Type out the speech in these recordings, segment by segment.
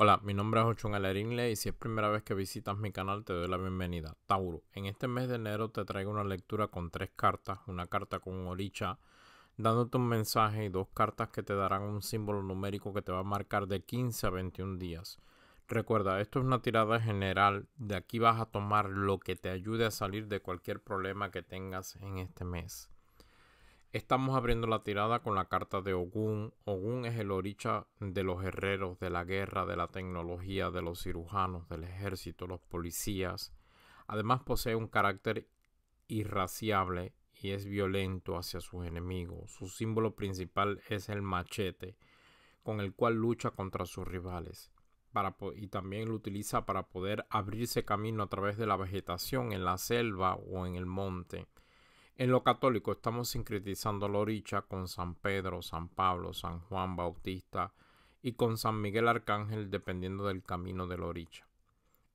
Hola, mi nombre es Ochun Alerinle y si es primera vez que visitas mi canal te doy la bienvenida. Tauro, en este mes de enero te traigo una lectura con tres cartas, una carta con un oricha, dándote un mensaje y dos cartas que te darán un símbolo numérico que te va a marcar de 15 a 21 días. Recuerda, esto es una tirada general, de aquí vas a tomar lo que te ayude a salir de cualquier problema que tengas en este mes. Estamos abriendo la tirada con la carta de Ogun. Ogun es el oricha de los herreros, de la guerra, de la tecnología, de los cirujanos, del ejército, los policías. Además posee un carácter irraciable y es violento hacia sus enemigos. Su símbolo principal es el machete, con el cual lucha contra sus rivales. y también lo utiliza para poder abrirse camino a través de la vegetación en la selva o en el monte. En lo católico estamos sincretizando la oricha con San Pedro, San Pablo, San Juan Bautista y con San Miguel Arcángel dependiendo del camino de la oricha.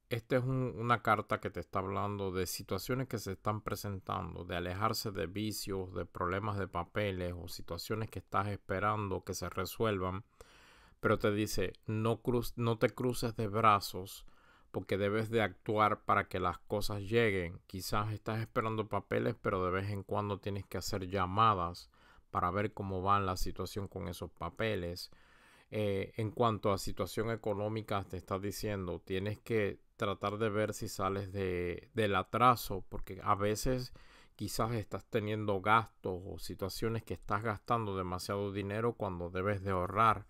Esta es una carta que te está hablando de situaciones que se están presentando, de alejarse de vicios, de problemas de papeles o situaciones que estás esperando que se resuelvan, pero te dice no, no te cruces de brazos porque debes de actuar para que las cosas lleguen. Quizás estás esperando papeles, pero de vez en cuando tienes que hacer llamadas para ver cómo va la situación con esos papeles. Eh, en cuanto a situación económica, te está diciendo, tienes que tratar de ver si sales del atraso, porque a veces quizás estás teniendo gastos o situaciones que estás gastando demasiado dinero cuando debes de ahorrar.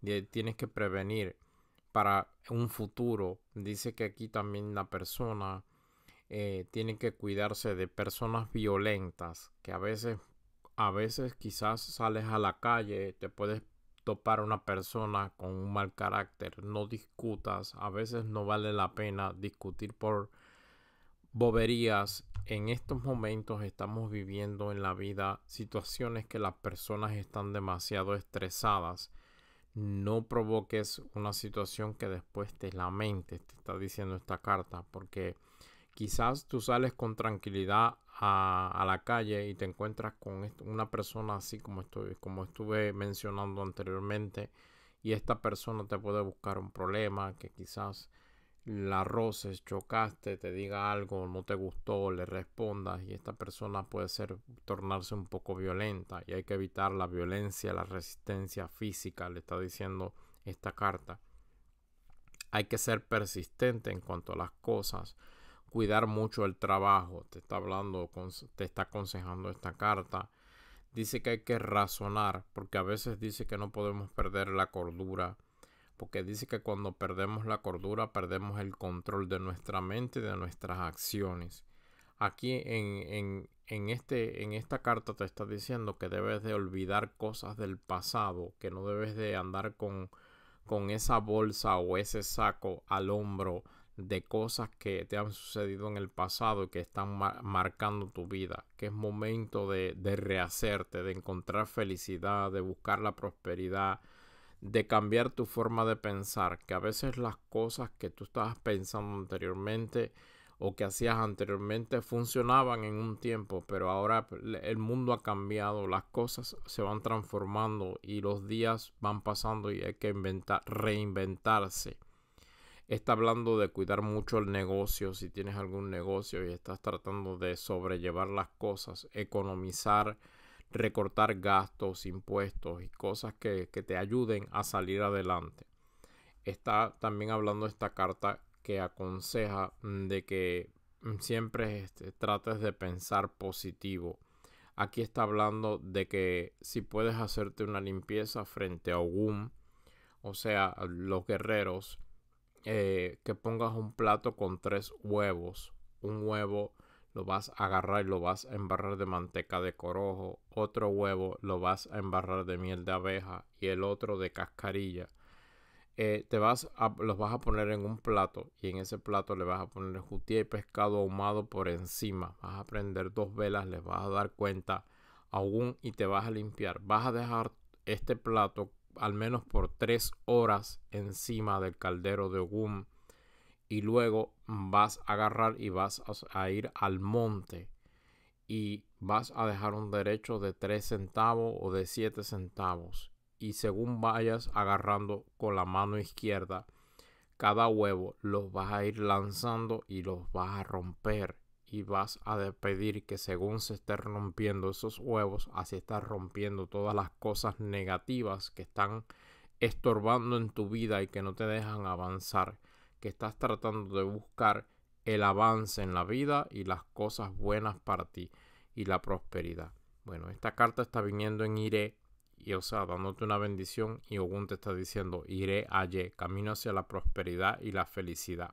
Y eh, tienes que prevenir para un futuro. Dice que aquí también la persona eh, tiene que cuidarse de personas violentas que a veces, a veces quizás sales a la calle, te puedes topar una persona con un mal carácter. No discutas, a veces no vale la pena discutir por boberías. En estos momentos estamos viviendo en la vida situaciones que las personas están demasiado estresadas no provoques una situación que después te lamente, te está diciendo esta carta, porque quizás tú sales con tranquilidad a, la calle y te encuentras con una persona así como, estoy, como estuve mencionando anteriormente y esta persona te puede buscar un problema que quizás la roces, chocaste, te diga algo, no te gustó, le respondas y esta persona puede ser tornarse un poco violenta y hay que evitar la violencia, la resistencia física, le está diciendo esta carta. Hay que ser persistente en cuanto a las cosas, cuidar mucho el trabajo, te está hablando, te está aconsejando esta carta. Dice que hay que razonar, porque a veces dice que no podemos perder la cordura porque dice que cuando perdemos la cordura perdemos el control de nuestra mente y de nuestras acciones. Aquí en, en, este, en esta carta te está diciendo que debes de olvidar cosas del pasado, que no debes de andar con, esa bolsa o ese saco al hombro de cosas que te han sucedido en el pasado y que están marcando tu vida, que es momento de, de rehacerte, de encontrar felicidad, de buscar la prosperidad, de cambiar tu forma de pensar, que a veces las cosas que tú estabas pensando anteriormente o que hacías anteriormente funcionaban en un tiempo, pero ahora el mundo ha cambiado, las cosas se van transformando y los días van pasando y hay que reinventarse. Está hablando de cuidar mucho el negocio, si tienes algún negocio y estás tratando de sobrellevar las cosas, economizar recortar gastos, impuestos y cosas que, te ayuden a salir adelante. Está también hablando esta carta que aconseja mm, de que mm, siempre este, trates de pensar positivo. Aquí está hablando de que si puedes hacerte una limpieza frente a Ogum, o sea, los guerreros, eh, que pongas un plato con tres huevos, un huevo lo vas a agarrar y lo vas a embarrar de manteca de corojo, otro huevo lo vas a embarrar de miel de abeja y el otro de cascarilla. Eh, te vas los vas a poner en un plato y en ese plato le vas a poner jutía y pescado ahumado por encima. Vas a prender dos velas, les vas a dar cuenta aún y te vas a limpiar. Vas a dejar este plato al menos por tres horas encima del caldero de Ogum y luego vas a agarrar y vas a ir al monte y vas a dejar un derecho de 3 centavos o de 7 centavos. Y según vayas agarrando con la mano izquierda, cada huevo los vas a ir lanzando y los vas a romper. Y vas a pedir que según se estén rompiendo esos huevos, así estás rompiendo todas las cosas negativas que están estorbando en tu vida y que no te dejan avanzar que estás tratando de buscar el avance en la vida y las cosas buenas para ti y la prosperidad. Bueno, esta carta está viniendo en iré y o sea, dándote una bendición y Ogún te está diciendo iré allí, camino hacia la prosperidad y la felicidad.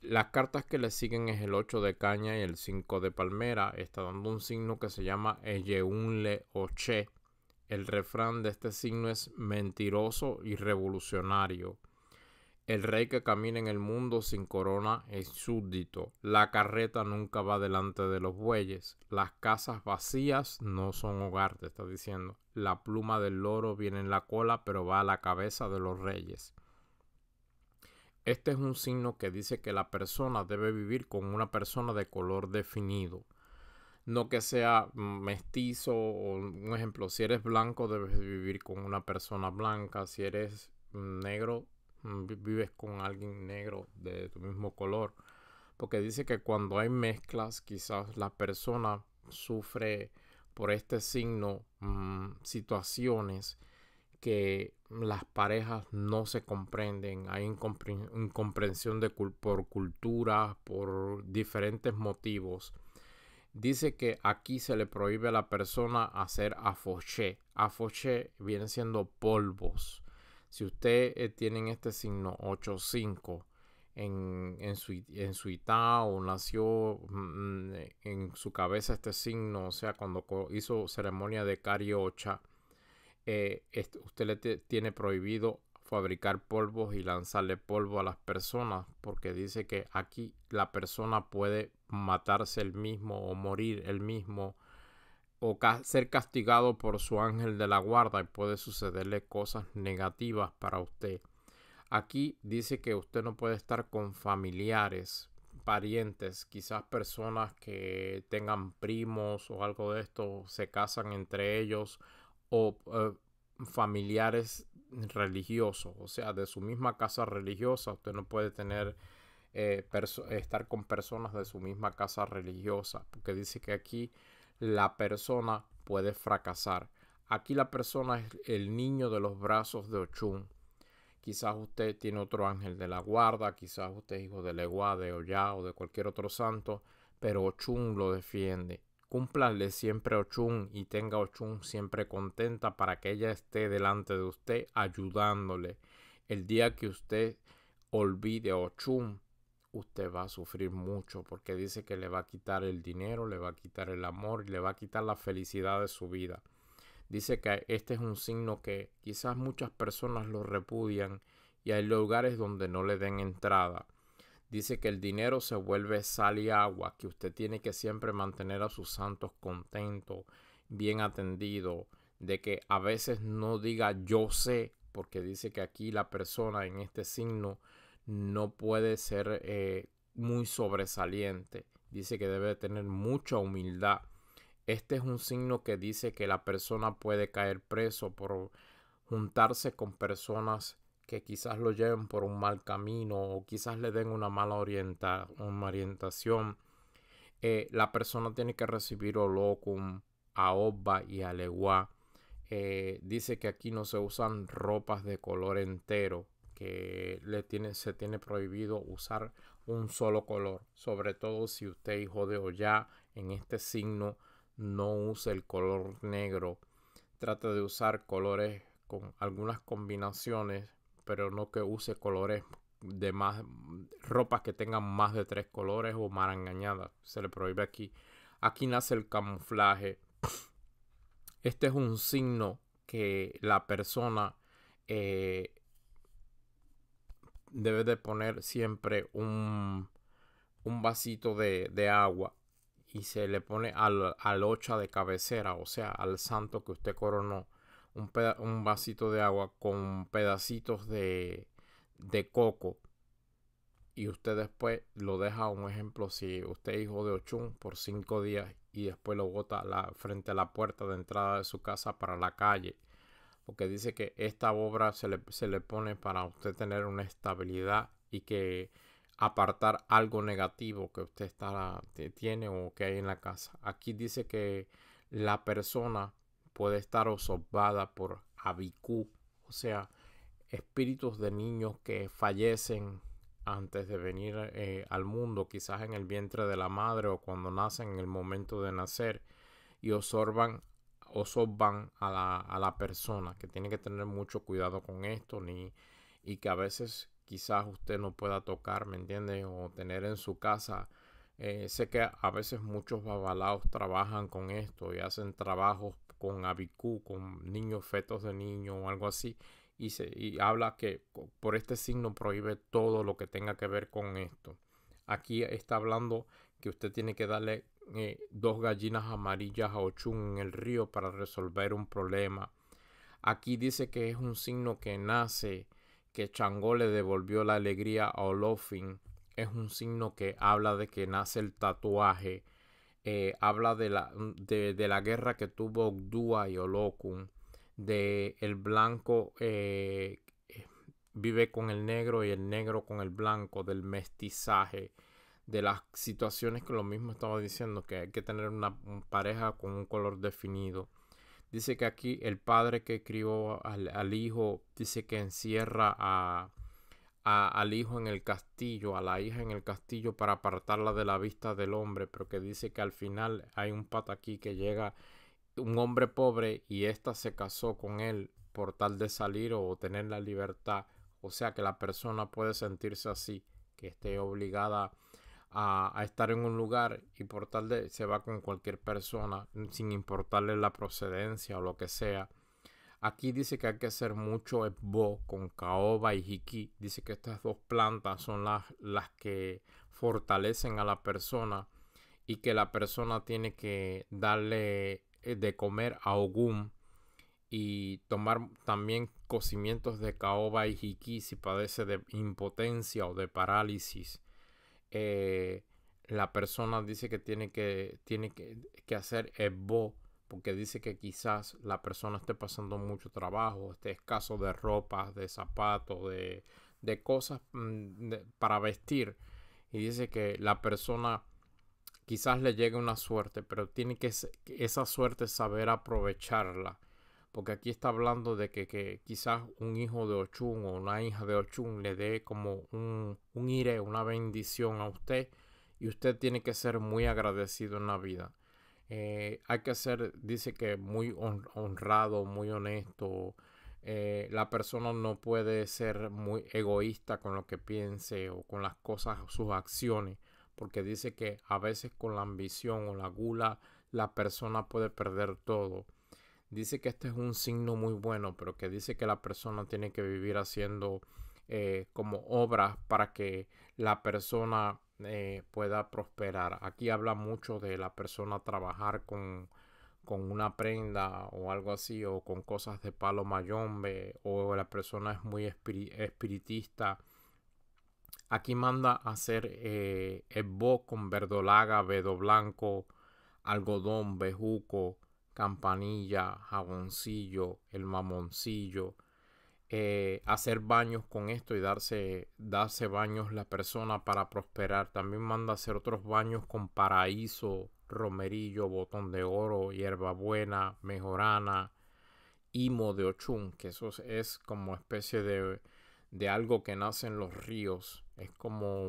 Las cartas que le siguen es el 8 de caña y el 5 de palmera. Está dando un signo que se llama Eyeunle Oche. El refrán de este signo es mentiroso y revolucionario. El rey que camina en el mundo sin corona es súbdito. La carreta nunca va delante de los bueyes. Las casas vacías no son hogar, te está diciendo. La pluma del loro viene en la cola, pero va a la cabeza de los reyes. Este es un signo que dice que la persona debe vivir con una persona de color definido. No que sea mestizo o un ejemplo, si eres blanco debes vivir con una persona blanca, si eres negro Mm, vives con alguien negro de tu mismo color. Porque dice que cuando hay mezclas, quizás la persona sufre por este signo mm, situaciones que las parejas no se comprenden, hay incomprensión de por cultura, por diferentes motivos. Dice que aquí se le prohíbe a la persona hacer afoché. Afoché viene siendo polvos. Si usted eh, tiene este signo 85 en, en, su, en o nació mm, eh, en su cabeza este signo, o sea, cuando hizo ceremonia de cariocha, eh, usted le tiene prohibido fabricar polvos y lanzarle polvo a las personas, porque dice que aquí la persona puede matarse el mismo o morir el mismo o ser castigado por su ángel de la guarda y puede sucederle cosas negativas para usted. Aquí dice que usted no puede estar con familiares, parientes, quizás personas que tengan primos o algo de esto, se casan entre ellos o eh, familiares religiosos, o sea, de su misma casa religiosa, usted no puede tener eh, estar con personas de su misma casa religiosa, porque dice que aquí la persona puede fracasar. Aquí la persona es el niño de los brazos de Ochun. Quizás usted tiene otro ángel de la guarda, quizás usted es hijo de Leguá, de Oya o de cualquier otro santo, pero Ochun lo defiende. Cúmplale siempre a Ochun y tenga Ochun siempre contenta para que ella esté delante de usted ayudándole. El día que usted olvide a Ochun, usted va a sufrir mucho porque dice que le va a quitar el dinero, le va a quitar el amor, le va a quitar la felicidad de su vida. Dice que este es un signo que quizás muchas personas lo repudian y hay lugares donde no le den entrada. Dice que el dinero se vuelve sal y agua, que usted tiene que siempre mantener a sus santos contento, bien atendido, de que a veces no diga yo sé, porque dice que aquí la persona en este signo no puede ser eh, muy sobresaliente. Dice que debe tener mucha humildad. Este es un signo que dice que la persona puede caer preso por juntarse con personas que quizás lo lleven por un mal camino o quizás le den una mala una orientación. Eh, la persona tiene que recibir holocum, aoba y a Eh, dice que aquí no se usan ropas de color entero, que le tiene, se tiene prohibido usar un solo color. Sobre todo si usted hijo de o en este signo no use el color negro. Trata de usar colores con algunas combinaciones, pero no que use colores de más ropas que tengan más de tres colores o engañada. Se le prohíbe aquí. Aquí nace el camuflaje. Este es un signo que la persona eh, debe de poner siempre un, vasito de, agua y se le pone al, ocha de cabecera, o sea, al santo que usted coronó, un, un vasito de agua con pedacitos de, coco. Y usted después lo deja, un ejemplo, si usted es hijo de Ochun, por cinco días y después lo bota la, frente a la puerta de entrada de su casa para la calle que dice que esta obra se le, pone para usted tener una estabilidad y que apartar algo negativo que usted tiene o que hay en la casa. Aquí dice que la persona puede estar observada por abicú, o sea, espíritus de niños que fallecen antes de venir eh, al mundo, quizás en el vientre de la madre o cuando nacen en el momento de nacer, y observan osos van a la, persona, que tiene que tener mucho cuidado con esto ni, y que a veces quizás usted no pueda tocar, ¿me entiende? O tener en su casa. Eh, sé que a veces muchos babalaos trabajan con esto y hacen trabajos con abicú, con niños, fetos de niños o algo así. Y, se, y habla que por este signo prohíbe todo lo que tenga que ver con esto. Aquí está hablando que usted tiene que darle eh, dos gallinas amarillas a Ochun en el río para resolver un problema. Aquí dice que es un signo que nace, que Changó le devolvió la alegría a Olofin. Es un signo que habla de que nace el tatuaje. Eh, habla de la, guerra que tuvo Ogdua y Olokun. De el blanco eh, vive con el negro y el negro con el blanco. Del mestizaje de las situaciones que lo mismo estaba diciendo, que hay que tener una, pareja con un color definido. Dice que aquí el padre que crió al, hijo, dice que encierra al hijo en el castillo, a la hija en el castillo para apartarla de la vista del hombre, pero que dice que al final hay un pata aquí que llega un hombre pobre y ésta se casó con él por tal de salir o tener la libertad. O sea que la persona puede sentirse así, que esté obligada a a, estar en un lugar y por tal se va con cualquier persona sin importarle la procedencia o lo que sea. Aquí dice que hay que hacer mucho esbo con caoba y jiki Dice que estas dos plantas son las, las que fortalecen a la persona y que la persona tiene que darle eh, de comer a Ogum y tomar también cocimientos de caoba y jiki si padece de impotencia o de parálisis. Eh, la persona dice que tiene que, tiene que, que hacer bo porque dice que quizás la persona esté pasando mucho trabajo, esté escaso de ropa, de zapatos, de, cosas mm, para vestir. Y dice que la persona quizás le llegue una suerte, pero tiene que esa suerte saber aprovecharla porque aquí está hablando de que, quizás un hijo de Ochun o una hija de Ochun le dé como un, un ire, una bendición a usted y usted tiene que ser muy agradecido en la vida. Eh, hay que ser, dice que muy honrado, muy honesto. Eh, la persona no puede ser muy egoísta con lo que piense o con las cosas, sus acciones, porque dice que a veces con la ambición o la gula la persona puede perder todo dice que este es un signo muy bueno, pero que dice que la persona tiene que vivir haciendo eh, como obras para que la persona eh, pueda prosperar. Aquí habla mucho de la persona trabajar con, una prenda o algo así, o con cosas de palo mayombe, o la persona es muy espiritista. Aquí manda hacer eh, bo con verdolaga, vedo blanco, algodón, bejuco, campanilla, jaboncillo, el mamoncillo, eh, hacer baños con esto y darse, darse baños la persona para prosperar. También manda hacer otros baños con paraíso, romerillo, botón de oro, hierbabuena, mejorana, imo de ochun, que eso es como especie de, algo que nace en los ríos. Es como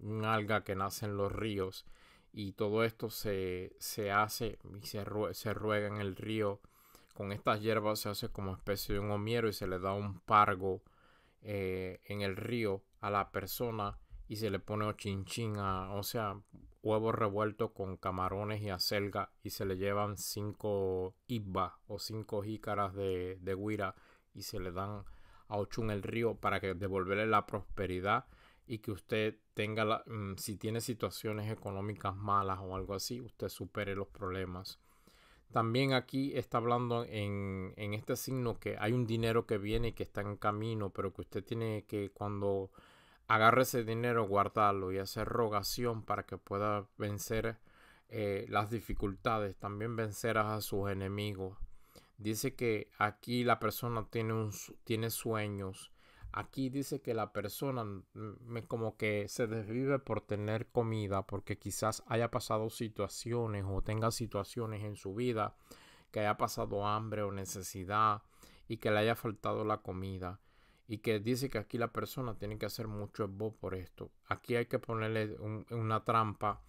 un alga que nace en los ríos y todo esto se, hace y se, ruega en el río. Con estas hierbas se hace como especie de un homiero y se le da un pargo eh, en el río a la persona y se le pone ochinchín, o sea, huevo revuelto con camarones y acelga y se le llevan cinco iba o cinco jícaras de, guira y se le dan a Ochún el río para que devolverle la prosperidad y que usted tenga, mm, si tiene situaciones económicas malas o algo así, usted supere los problemas. También aquí está hablando en, este signo que hay un dinero que viene y que está en camino, pero que usted tiene que cuando agarre ese dinero guardarlo y hacer rogación para que pueda vencer eh, las dificultades, también vencer a sus enemigos. Dice que aquí la persona tiene, un, tiene sueños, Aquí dice que la persona mm, como que se desvive por tener comida porque quizás haya pasado situaciones o tenga situaciones en su vida que haya pasado hambre o necesidad y que le haya faltado la comida y que dice que aquí la persona tiene que hacer mucho esbo por esto. Aquí hay que ponerle una trampa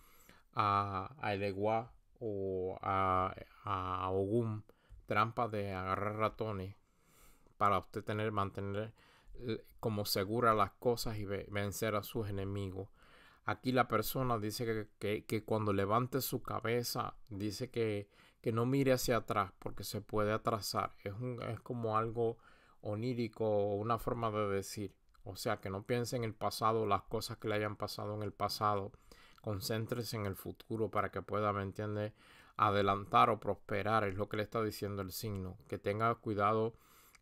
a, a Eleguá o a, a Ogum, trampa de agarrar ratones para usted tener, mantener como segura las cosas y vencer a sus enemigos. Aquí la persona dice que, cuando levante su cabeza, dice que, no mire hacia atrás porque se puede atrasar. Es, es como algo onírico o una forma de decir. O sea, que no piense en el pasado, las cosas que le hayan pasado en el pasado. Concéntrese en el futuro para que pueda, ¿me entiende? Adelantar o prosperar, es lo que le está diciendo el signo. Que tenga cuidado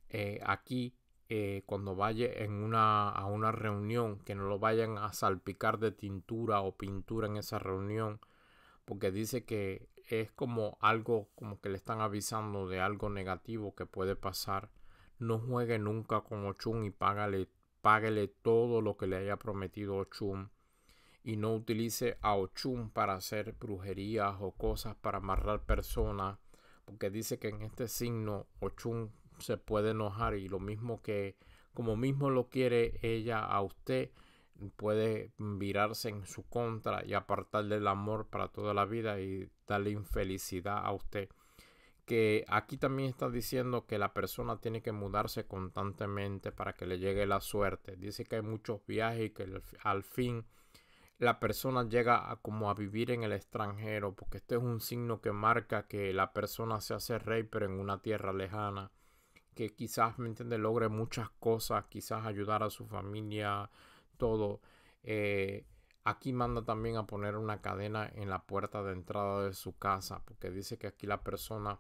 eh, aquí eh, cuando vaya en a una reunión, que no lo vayan a salpicar de tintura o pintura en esa reunión, porque dice que es como algo, como que le están avisando de algo negativo que puede pasar. No juegue nunca con Ochun y págale, págale todo lo que le haya prometido Ochun. Y no utilice a Ochun para hacer brujerías o cosas para amarrar personas. Porque dice que en este signo Ochun se puede enojar y lo mismo que como mismo lo quiere ella a usted puede virarse en su contra y apartarle el amor para toda la vida y darle infelicidad a usted. Que aquí también está diciendo que la persona tiene que mudarse constantemente para que le llegue la suerte. Dice que hay muchos viajes y que al fin la persona llega a, como a vivir en el extranjero, porque este es un signo que marca que la persona se hace rey pero en una tierra lejana que quizás, ¿me entiende? Logre muchas cosas, quizás ayudar a su familia, todo. Eh, aquí manda también a poner una cadena en la puerta de entrada de su casa, porque dice que aquí la persona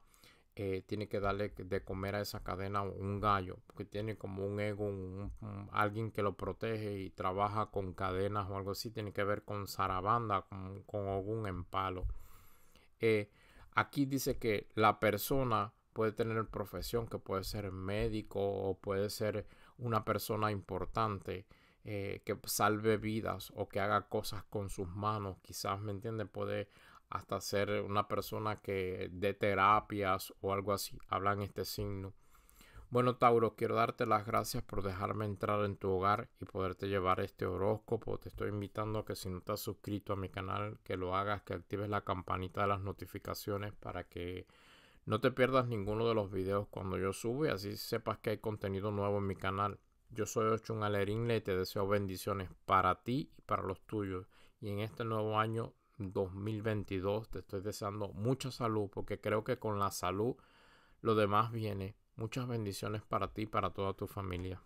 eh, tiene que darle de comer a esa cadena un gallo, porque tiene como un ego, alguien que lo protege y trabaja con cadenas o algo así, tiene que ver con zarabanda, con, con algún empalo. Eh, aquí dice que la persona puede tener profesión, que puede ser médico o puede ser una persona importante eh, que salve vidas o que haga cosas con sus manos, quizás, ¿me entiende? Puede hasta ser una persona que dé terapias o algo así, hablan este signo. Bueno, Tauro, quiero darte las gracias por dejarme entrar en tu hogar y poderte llevar este horóscopo. Te estoy invitando a que si no te has suscrito a mi canal, que lo hagas, que actives la campanita de las notificaciones para que no te pierdas ninguno de los videos cuando yo sube, así sepas que hay contenido nuevo en mi canal. Yo soy Ochun Alerinle y te deseo bendiciones para ti y para los tuyos. Y en este nuevo año 2022 te estoy deseando mucha salud porque creo que con la salud lo demás viene. Muchas bendiciones para ti y para toda tu familia.